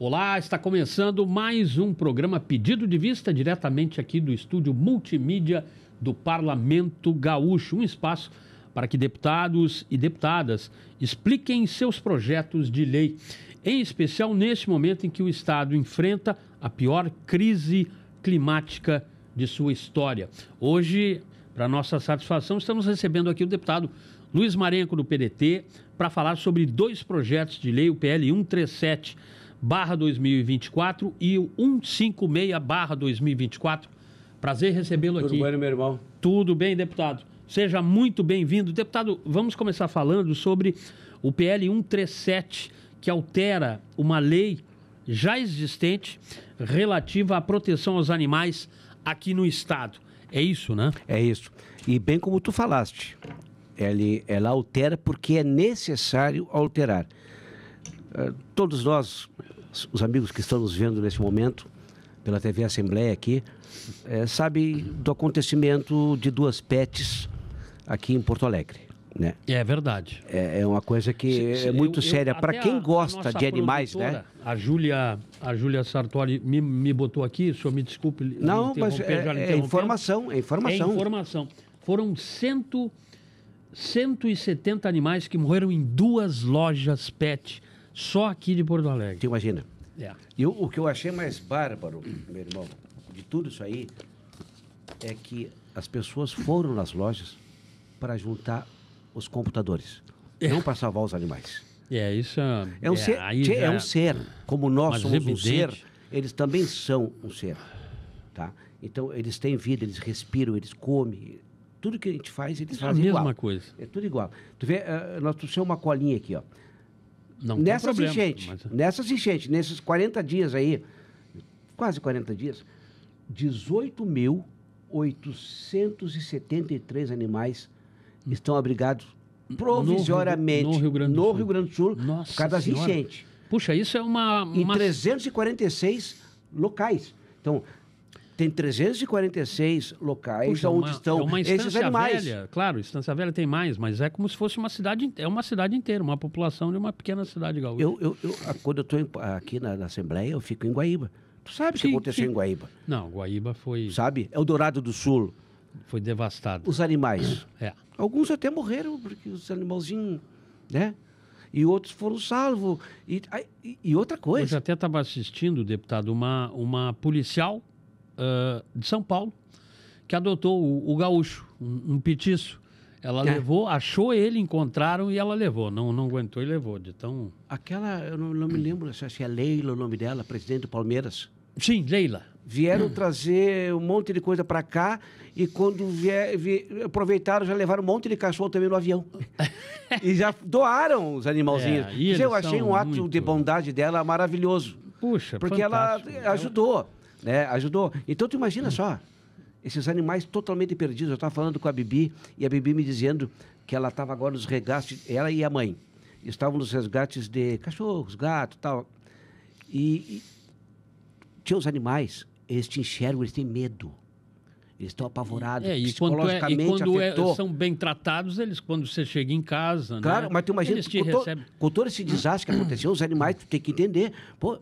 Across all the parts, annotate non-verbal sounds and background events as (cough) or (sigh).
Olá, está começando mais um programa Pedido de Vista, diretamente aqui do estúdio multimídia do Parlamento Gaúcho. Um espaço para que deputados e deputadas expliquem seus projetos de lei, em especial neste momento em que o Estado enfrenta a pior crise climática de sua história. Hoje, para nossa satisfação, estamos recebendo aqui o deputado Luiz Marenco, do PDT, para falar sobre dois projetos de lei, o PL 137 barra 2024 e o 156 barra 2024. Prazer recebê-lo aqui. Tudo bem, meu irmão? Tudo bem, deputado. Seja muito bem-vindo. Deputado, vamos começar falando sobre o PL 137, que altera uma lei já existente relativa à proteção aos animais aqui no Estado. É isso, né? É isso. E bem como tu falaste, ela, ela altera porque é necessário alterar. Eh, todos nós, os amigos que estamos vendo nesse momento, pela TV Assembleia aqui, é, eh, sabe do acontecimento de duas PETs aqui em Porto Alegre. Né? É verdade. É, é uma coisa que é muito eu, séria. Para quem gosta de animais, né? A Júlia a Julia Sartori me, me botou aqui, só me desculpe. Não, me mas é, é, informação, é informação. É informação. Foram cento, 170 animais que morreram em duas lojas PET só aqui de Porto Alegre. Tu imagina? É. E o que eu achei mais bárbaro, meu irmão, de tudo isso aí, é que as pessoas foram nas lojas para juntar os computadores, é. não para salvar os animais. É, isso é, é um é, ser. É já... É um ser. Como nós Mas somos evidente. um ser, eles também são um ser. Tá? Então, eles têm vida, eles respiram, eles comem. Tudo que a gente faz, eles é fazem igual. É a mesma igual. coisa. É tudo igual. Tu vê, uh, nós trouxemos uma colinha aqui, ó. Não nessas problema, enchentes, mas... É. nessas enchentes, nesses 40 dias aí, quase 40 dias, 18.873 animais estão abrigados provisoriamente no Rio, Grande do Sul, Rio Grande do Sul Nossa por causa das enchentes. Puxa, isso é uma, uma... Em 346 locais. Então, tem 346 locais Puxa, onde uma, estão é uma esses animais. Velha, claro, Estância Velha tem mais, mas é como se fosse uma cidade, é uma cidade inteira, uma população de uma pequena cidade gaúcha. Eu, eu, eu quando eu estou aqui na, na, Assembleia, eu fico em Guaíba. Tu sabe o que aconteceu sim. em Guaíba? Não, Guaíba foi... Sabe? É o Dourado do Sul. Foi devastado. Os animais. (clears throat) É. Alguns até morreram, porque os animalzinhos, né? e outros foram salvos. E, e, outra coisa. Eu até estava assistindo, deputado, uma, uma policial uh, de São Paulo, que adotou o, o gaúcho, um, um petiço. Ela é. levou, achou ele, encontraram e ela levou. Não, não aguentou e levou. De tão... Aquela, eu não, não me lembro se é Leila o nome dela, presidente do Palmeiras. Sim, Leila. Vieram hum. trazer um monte de coisa para cá e quando vier, aproveitaram, já levaram um monte de cachorro também no avião. (laughs) e já doaram os animalzinhos. É, eu achei um ato muito... de bondade dela maravilhoso. Puxa, Porque fantástico. ela ajudou né? Ajudou. Então tu imagina só, esses animais totalmente perdidos. Eu estava falando com a Bibi e a Bibi me dizendo que ela estava agora nos resgates, ela e a mãe estavam nos resgates de cachorros, gatos, tal. E, e tinha os animais, eles te enxergam, eles têm medo. Eles estão apavorados, é, e psicologicamente quando é, e quando é, é são bem tratados, eles, quando você chega em casa... Né, claro, né? mas tu imagina, eles te com, todo, com todo esse desastre que aconteceu, os animais, tu tem que entender, pô,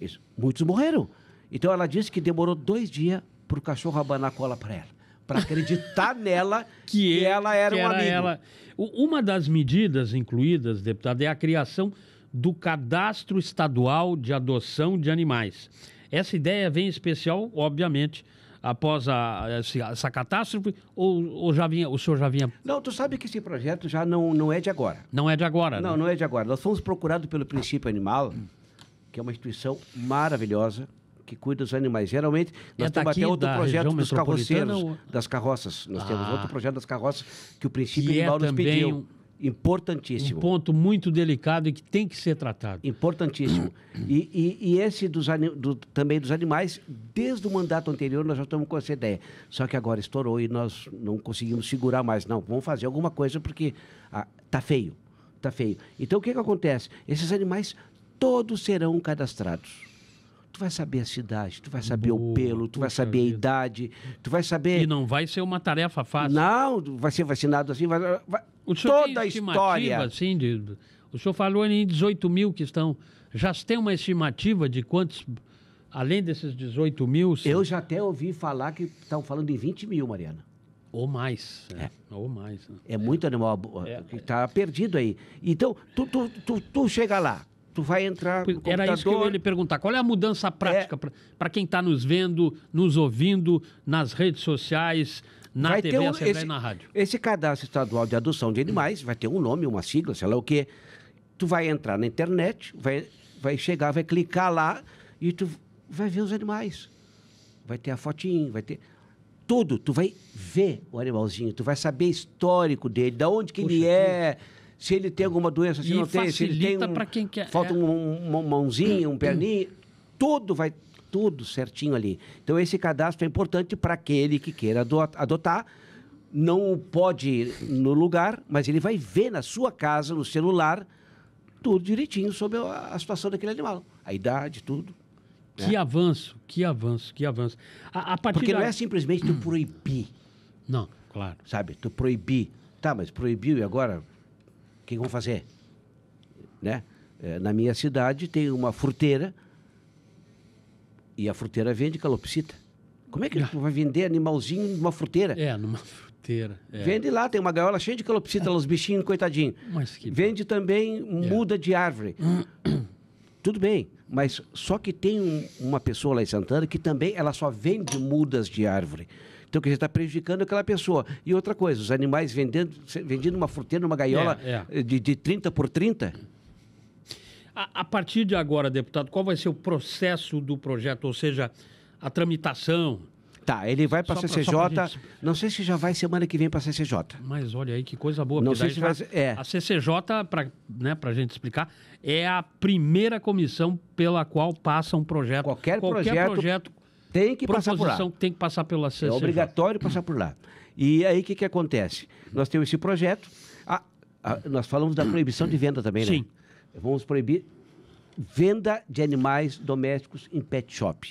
eles, muitos morreram. Então ela disse que demorou dois dias para o cachorro abanar a cola para ela. Para acreditar (laughs) nela que, que, ela era que um era amigo. Ela... Uma das medidas incluídas, deputado, é a criação do Cadastro Estadual de Adoção de Animais. Essa ideia vem em especial, obviamente, após a, essa catástrofe ou, ou, já vinha, o senhor já vinha? Não, tu sabe que esse projeto já não, não é de agora. Não é de agora. Não, né? não é de agora. Nós fomos procurados pelo Princípio Animal, que é uma instituição maravilhosa, que cuida dos animais. Geralmente, nós é tá temos até outro projeto dos carroceiros, ou... das carroças. Nós ah. temos outro projeto das carroças que o princípio que animal é nos pediu. Importantíssimo. Um ponto muito delicado e que tem que ser tratado. Importantíssimo. E, e, e esse dos, do, também dos animais, desde o mandato anterior nós já estamos com essa ideia. Só que agora estourou e nós não conseguimos segurar mais. Não, vamos fazer alguma coisa porque ah, tá feio. está feio. Então o que, que acontece? Esses animais todos serão cadastrados tu vai saber a cidade, tu vai saber Boa, o pelo, tu vai saber vida. a idade, tu vai saber. E não vai ser uma tarefa fácil. Não, vai ser vacinado assim, vai. vai... O senhor toda a história. Assim, de... O senhor falou em 18 mil que estão. Já tem uma estimativa de quantos. Além desses 18 mil. Sim. Eu já até ouvi falar que estão falando em 20 mil, Mariana. Ou mais. É. é. Ou mais. Né? É, é muito animal é. que está perdido aí. Então, tu, tu, tu, tu chega lá, tu vai entrar no computador... Era isso que eu ia lhe perguntar. Qual é a mudança é. prática é... para quem está nos vendo, nos ouvindo, nas redes sociais, na vai TV, um, esse, na rádio? Esse cadastro estadual de adoção de animais vai ter um nome, uma sigla, sei lá o quê. Tu vai entrar na internet, vai, vai chegar, vai clicar lá e tu vai ver os animais. Vai ter a fotinho, vai ter tudo. Tu vai ver o animalzinho, tu vai saber histórico dele, da de onde que Poxa, ele é... Que se ele tem alguma doença, se e não tem, se ele tem um, para quem quer. Falta é. um, uma mãozinha, um perninho, tudo vai tudo certinho ali. Então esse cadastro é importante para aquele que queira adotar. Não pode ir no lugar, mas ele vai ver na sua casa, no celular, tudo direitinho sobre a situação daquele animal, a idade, tudo. Né? Que avanço, que avanço, que avanço. A, a Porque da... não é simplesmente tu (clears throat) proibir. Não, claro. Sabe, tu proibir. Tá, mas proibiu e agora que vão fazer? Né? É, na minha cidade tem uma fruteira e a fruteira vende calopsita. Como é que ah. vai vender animalzinho numa fruteira? É, numa fruteira. É. Vende lá, tem uma gaiola cheia de calopsita, os bichinhos, coitadinho. Que... Vende também é. muda de árvore. (coughs) Tudo bem, mas só que tem um, uma pessoa lá em Santana que também ela só vende mudas de árvore. Então, quer dizer, está prejudicando aquela pessoa. E outra coisa, os animais vendendo, vendendo uma fruteira, uma gaiola é, é. Eh, de, de 30 por 30. A, a partir de agora, deputado, qual vai ser o processo do projeto, ou seja, a tramitação? Tá, ele vai para a CCJ. Pra gente... Não sei se já vai semana que vem para a CCJ. Mas olha aí que coisa boa. Não sei se vai... é. A CCJ, para né, a gente explicar, é a primeira comissão pela qual passa um projeto. Qualquer, Qualquer projeto, projeto tem que Proposição passar por lá. tem que passar pela CCJ. É obrigatório passar por lá. E aí o que, que acontece? Nós temos esse projeto. A, ah, a, ah, nós falamos da proibição de venda também, né? Sim. Vamos proibir venda de animais domésticos em pet shop.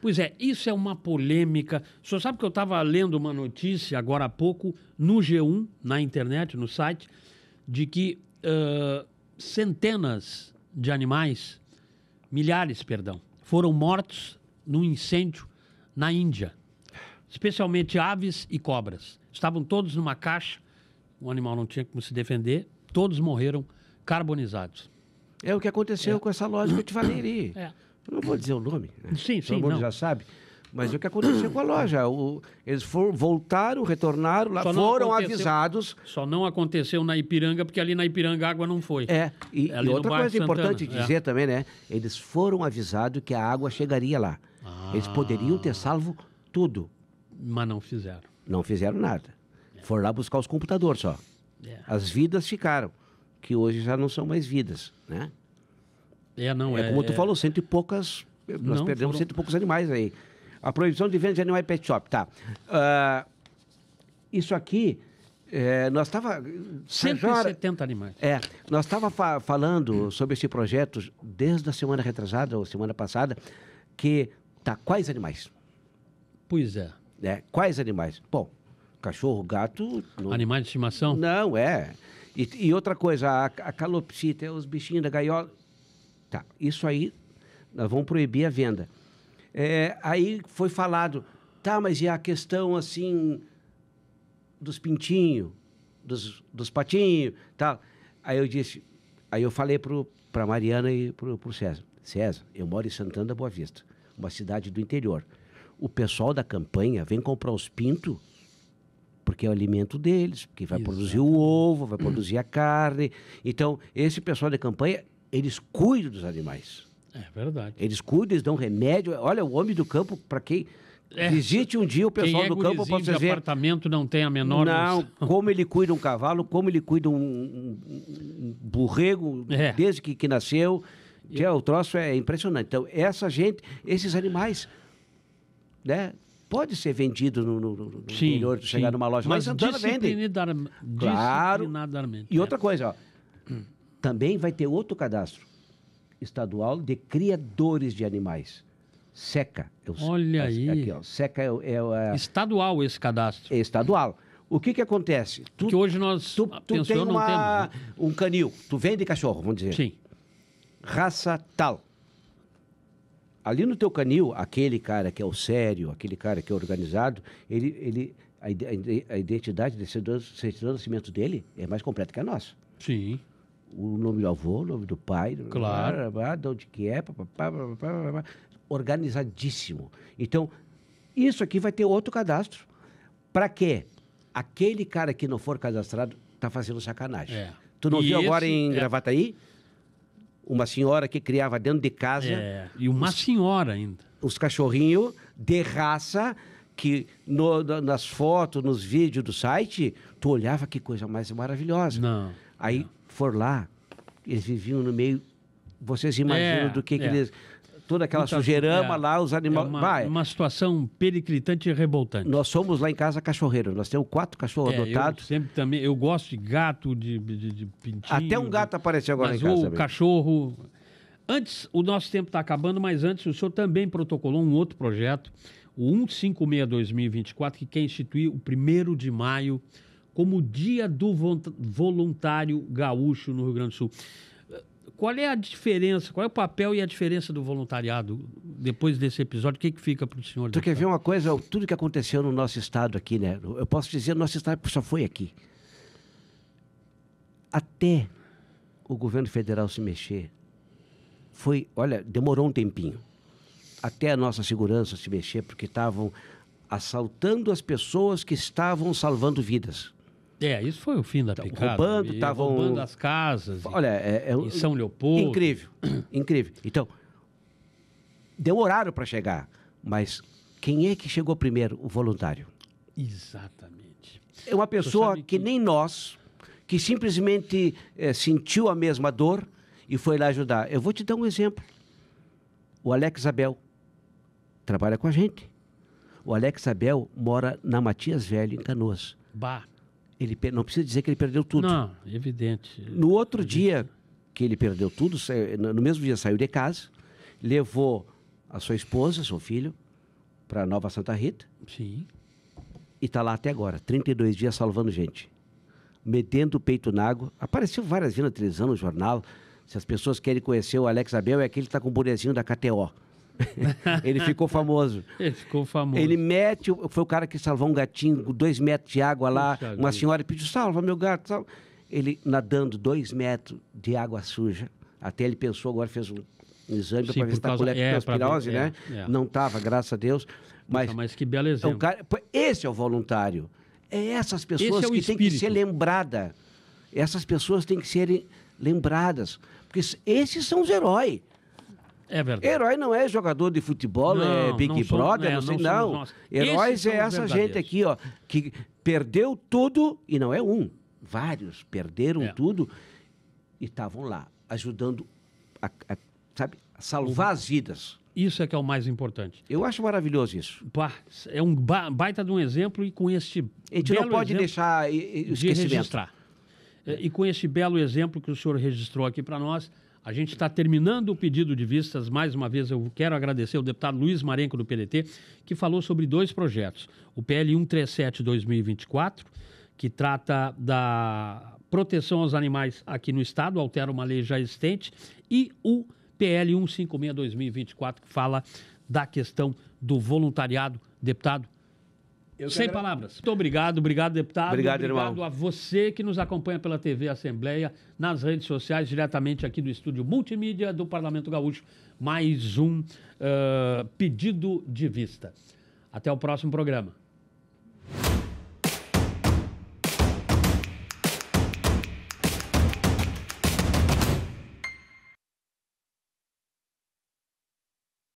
Pois é, isso é uma polêmica. O senhor sabe que eu estava lendo uma notícia agora há pouco no G1, na internet, no site, de que uh, centenas de animais, milhares, perdão, foram mortos num incêndio na Índia, especialmente aves e cobras. Estavam todos numa caixa, o animal não tinha como se defender, todos morreram carbonizados. É o que aconteceu é. com essa loja que eu te falei ali. É. Eu não vou dizer o nome. Né? Sim, sim. Todo mundo já sabe. Mas o que aconteceu com a loja? O, eles foram, voltaram, retornaram, lá, foram avisados. Só não aconteceu na Ipiranga, porque ali na Ipiranga a água não foi. É, e, é e outra coisa importante é. dizer é. também, né? Eles foram avisados que a água chegaria lá. Ah. Eles poderiam ter salvo tudo. Mas não fizeram. Não fizeram nada. É. Foram lá buscar os computadores só. É. As vidas ficaram, que hoje já não são mais vidas, né? É, não é. É como tu é. falou, cento e poucas. Nós não, perdemos foram... cento e poucos animais aí. A proibição de venda de animais é pet shop, tá. Uh, isso aqui, é, nós estava... 170 animais. É, nós estava fa falando sobre esse projeto desde a semana retrasada, ou semana passada, que, tá, quais animais? Pois é. é quais animais? Bom, cachorro, gato... Não... Animais de estimação? Não, é... E, e, outra coisa, a, a calopsita, os bichinhos da gaiola. Tá, isso aí nós vamos proibir a venda. É, aí foi falado, tá, mas e a questão assim dos pintinhos, dos, dos patinhos, tal. Aí eu disse, aí eu falei para Mariana e para o César, César, eu moro em Santana da Boa Vista, uma cidade do interior. O pessoal da campanha vem comprar os pintos porque é o alimento deles, porque vai produzir o ovo, vai produzir a carne. Então, esse pessoal da campanha, eles cuidam dos animais. É verdade. Eles cuidam, eles dão remédio. Olha, o homem do campo, para quem. É. Visite um dia o pessoal é do campo para vocês verem. apartamento não tem a menor Não, noção. como ele cuida um cavalo, como ele cuida um, um, um borrego é. desde que, que nasceu. Que é, o troço é impressionante. Então, essa gente, esses animais, né? Pode ser vendido no, no, no sim, interior, sim. chegar numa loja, mas, mas Santana vende. Claro. E é. outra coisa, ó, hum. também vai ter outro cadastro estadual de criadores de animais. Seca. Olha aí. Aqui, ó, Seca é, é, é Estadual esse cadastro. É estadual. O que que acontece? Tu, que hoje nós tu, tu tem uma, temos, né? um canil, tu vende cachorro, vamos dizer. Sim. Raça tal. Ali no teu canil, aquele cara que é o sério, aquele cara que é organizado, ele, ele a, a identidade de certidão de nascimento dele é mais completa que a nossa. Sim o nome do avô, o nome do pai, claro. blá, blá, de onde que é, organizadíssimo. Então, isso aqui vai ter outro cadastro. Para quê? Aquele cara que não for cadastrado está fazendo sacanagem. É. Tu não e viu agora em é... Gravataí? Uma senhora que criava dentro de casa. É. E uma os, senhora ainda. Os cachorrinhos de raça que no, nas fotos, nos vídeos do site, tu olhava que coisa mais maravilhosa. Não. Aí é. for lá, eles viviam no meio. Vocês imaginam é, do que, é. que eles. Toda aquela Muita, então, sujeirama é, lá, os animais. É uma, Vai. uma situação periclitante e revoltante. Nós somos lá em casa cachorreiros. Nós temos quatro cachorros é, adotados. Eu sempre também. Eu gosto de gato, de, de, de pintinho. Até um gato de... apareceu agora mas em casa. o cachorro. Antes, o nosso tempo está acabando, mas antes o senhor também protocolou um outro projeto, o 156-2024, que quer instituir o 1 de maio como o Dia do Voluntário Gaúcho no Rio Grande do Sul. Qual é a diferença, qual é o papel e a diferença do voluntariado depois desse episódio? O que, é que fica para o senhor? Tu quer ver uma coisa? Tudo que aconteceu no nosso estado aqui, né? Eu posso dizer, nosso estado só foi aqui. Até o governo federal se mexer, foi, olha, demorou um tempinho. Até a nossa segurança se mexer, porque estavam assaltando as pessoas que estavam salvando vidas. É, isso foi o fim da então, picada. Roubando, estavam... Roubando as casas. Olha, é, é, em São Leopoldo. Incrível, (clears throat) incrível. Então, deu horário para chegar, mas quem é que chegou primeiro? O voluntário. Exatamente. É uma pessoa que... que... nem nós, que simplesmente é, sentiu a mesma dor e foi lá ajudar. Eu vou te dar um exemplo. O Alex Abel trabalha com a gente. O Alex Abel mora na Matias Velho, em Canoas. Bah. Ele não precisa dizer que ele perdeu tudo. Não, evidente. No outro evidente. dia que ele perdeu tudo, no mesmo dia saiu de casa, levou a sua esposa, seu filho, para Nova Santa Rita. Sim. E está lá até agora, 32 dias salvando gente. Metendo o peito na água. Apareceu várias vezes na televisão, no jornal. Se as pessoas querem conhecer o Alex Abel, é aquele que está com o bonezinho da KTO. (laughs) ele ficou famoso. Ele ficou famoso. Ele mete. Foi o cara que salvou um gatinho, com dois metros de água lá. Puxa uma senhora pediu: salva meu gato, salva. Ele nadando dois metros de água suja. Até ele pensou, agora fez um exame para ver se está com leptospirose, é, é, né? É, é. Não estava, graças a Deus. Mas, Puxa, mas que belo exemplo. É cara, esse é o voluntário. É essas pessoas é que têm que ser lembrada. Essas pessoas têm que serem lembradas. Porque esses são os heróis. É verdade. Herói não é jogador de futebol, é não, é Big Brother, não sei, não. não. Heróis é essa gente aqui, ó, que perdeu tudo, e não é um, vários perderam é. tudo e estavam lá, ajudando a, a sabe, a salvar uhum. as vidas. Isso é que é o mais importante. Eu acho maravilhoso isso. é um baita de um exemplo e com este. A gente não pode deixar e, eh, e, eh, de registrar. E, eh, e com este belo exemplo que o senhor registrou aqui para nós, a gente está terminando o pedido de vistas. Mais uma vez, eu quero agradecer o deputado Luiz Marenco, do PDT, que falou sobre dois projetos. O PL 137-2024, que trata da proteção aos animais aqui no Estado, altera uma lei já existente, e o PL 156-2024, que fala da questão do voluntariado. Deputado, eu Sem quero... palavras. Muito obrigado, obrigado, deputado. Obrigado, obrigado irmão. Obrigado a você que nos acompanha pela TV Assembleia, nas redes sociais, diretamente aqui do estúdio multimídia do Parlamento Gaúcho. Mais um uh, pedido de vista. Até o próximo programa.